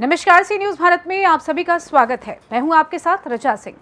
नमस्कार सी न्यूज भारत में आप सभी का स्वागत है मैं हूं आपके साथ रचा सिंह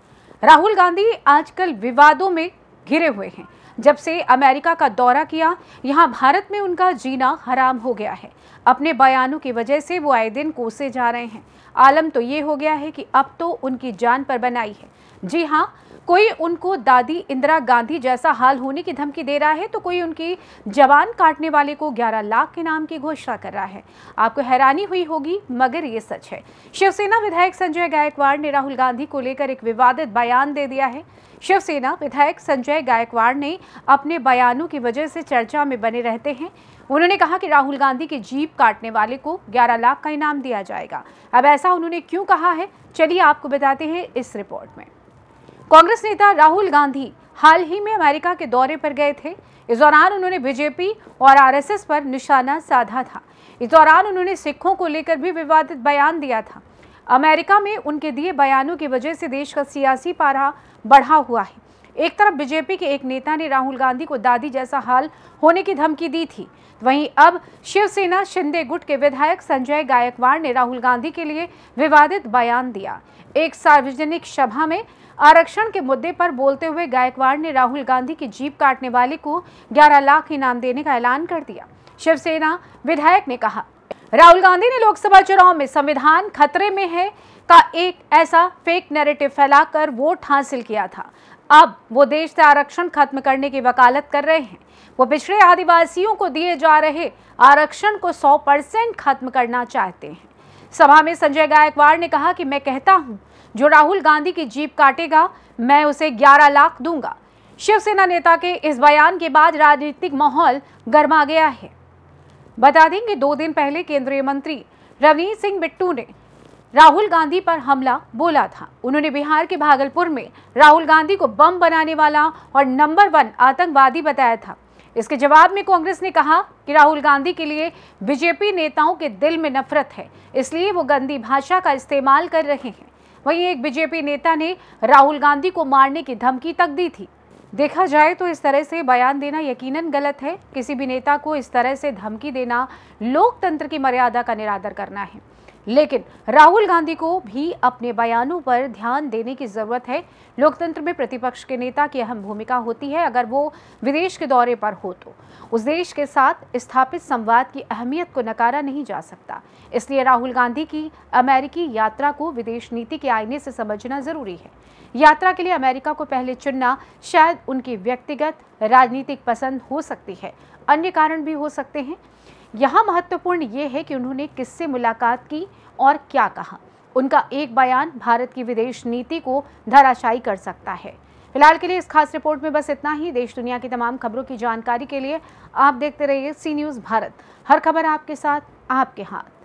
राहुल गांधी आजकल विवादों में घिरे हुए हैं जब से अमेरिका का दौरा किया यहाँ भारत में उनका जीना हराम हो गया है अपने बयानों की वजह से वो आए दिन कोसे जा रहे हैं आलम तो ये हो गया है कि अब तो उनकी जान पर बनाई है जी हाँ कोई उनको दादी इंदिरा गांधी जैसा हाल होने की धमकी दे रहा है तो कोई उनकी जवान काटने वाले को 11 लाख के नाम की घोषणा कर रहा है आपको हैरानी हुई होगी मगर ये सच है शिवसेना विधायक संजय गायकवाड़ ने राहुल गांधी को लेकर एक विवादित बयान दे दिया है शिवसेना विधायक संजय गायकवाड़ ने अपने बयानों की वजह से चर्चा में बने रहते हैं उन्होंने कहा कि राहुल गांधी की जीप काटने वाले को 11 लाख का इनाम दिया जाएगा अब ऐसा उन्होंने क्यों कहा है चलिए आपको बताते हैं इस रिपोर्ट में कांग्रेस नेता राहुल गांधी हाल ही में अमेरिका के दौरे पर गए थे इस दौरान उन्होंने बीजेपी और आरएसएस पर निशाना साधा था इस दौरान उन्होंने सिखों को लेकर भी विवादित बयान दिया था अमेरिका में उनके दिए बयानों की वजह से देश का सियासी पारा बढ़ा हुआ है एक तरफ बीजेपी के एक नेता ने राहुल गांधी को दादी जैसा हाल होने की धमकी दी थी वहीं अब शिवसेना शिंदे गुट के विधायक संजय गायकवाड़ ने राहुल गांधी के लिए विवादित बयान दिया एक सार्वजनिक सभा में आरक्षण के मुद्दे पर बोलते हुए गायकवाड़ ने राहुल गांधी की जीप काटने वाले को 11 लाख इनाम देने का ऐलान कर दिया शिवसेना विधायक ने कहा राहुल गांधी ने लोकसभा चुनाव में संविधान खतरे में है का एक ऐसा फेक नैरेटिव फैलाकर वोट हासिल किया था अब वो देश से आरक्षण खत्म करने की वकालत कर रहे हैं वो पिछड़े आदिवासियों को दिए जा रहे आरक्षण को 100 परसेंट खत्म करना चाहते हैं सभा में संजय गायकवाड़ ने कहा कि मैं कहता हूं जो राहुल गांधी की जीप काटेगा मैं उसे 11 लाख दूंगा शिवसेना नेता के इस बयान के बाद राजनीतिक माहौल गर्मा गया है बता दें कि दो दिन पहले केंद्रीय मंत्री रवनीत सिंह बिट्टू ने राहुल गांधी पर हमला बोला था उन्होंने बिहार के भागलपुर में राहुल गांधी को बम बनाने वाला और नंबर वन आतंकवादी बताया था इसके जवाब में कांग्रेस ने कहा कि राहुल गांधी के लिए बीजेपी नेताओं के दिल में नफरत है इसलिए वो गंदी भाषा का इस्तेमाल कर रहे हैं वहीं एक बीजेपी नेता ने राहुल गांधी को मारने की धमकी तक दी थी देखा जाए तो इस तरह से बयान देना यकीनन गलत है किसी भी नेता को इस तरह से धमकी देना लोकतंत्र की मर्यादा का निरादर करना है लेकिन राहुल गांधी को भी अपने बयानों पर ध्यान देने की जरूरत है लोकतंत्र में प्रतिपक्ष के नेता की अहम भूमिका होती है अगर वो विदेश के दौरे पर हो तो उस देश के साथ स्थापित संवाद की अहमियत को नकारा नहीं जा सकता इसलिए राहुल गांधी की अमेरिकी यात्रा को विदेश नीति के आईने से समझना जरूरी है यात्रा के लिए अमेरिका को पहले चुनना शायद उनकी व्यक्तिगत राजनीतिक पसंद हो सकती है अन्य कारण भी हो सकते हैं यहाँ महत्वपूर्ण ये है कि उन्होंने किससे मुलाकात की और क्या कहा उनका एक बयान भारत की विदेश नीति को धराशायी कर सकता है फिलहाल के लिए इस खास रिपोर्ट में बस इतना ही देश दुनिया की तमाम खबरों की जानकारी के लिए आप देखते रहिए सी न्यूज़ भारत हर खबर आपके साथ आपके हाथ